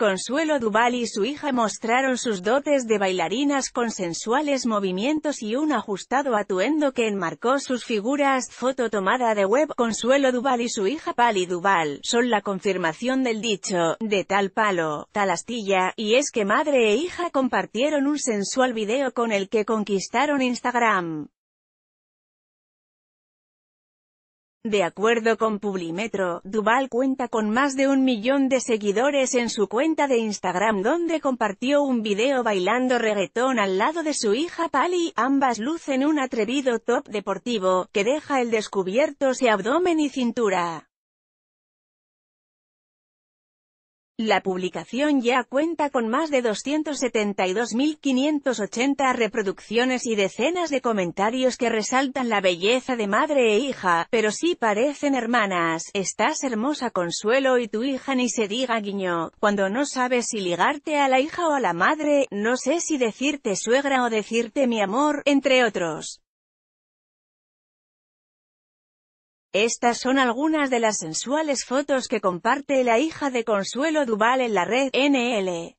Consuelo Duval y su hija mostraron sus dotes de bailarinas con sensuales movimientos y un ajustado atuendo que enmarcó sus figuras. Foto tomada de web Consuelo Duval y su hija Pali Duval son la confirmación del dicho, de tal palo, tal astilla, y es que madre e hija compartieron un sensual video con el que conquistaron Instagram. De acuerdo con Publimetro, Duval cuenta con más de un millón de seguidores en su cuenta de Instagram donde compartió un video bailando reggaetón al lado de su hija Pali, ambas lucen un atrevido top deportivo, que deja el descubierto su abdomen y cintura. La publicación ya cuenta con más de 272.580 reproducciones y decenas de comentarios que resaltan la belleza de madre e hija, pero sí parecen hermanas, estás hermosa Consuelo y tu hija ni se diga guiño, cuando no sabes si ligarte a la hija o a la madre, no sé si decirte suegra o decirte mi amor, entre otros. Estas son algunas de las sensuales fotos que comparte la hija de Consuelo Duval en la red NL.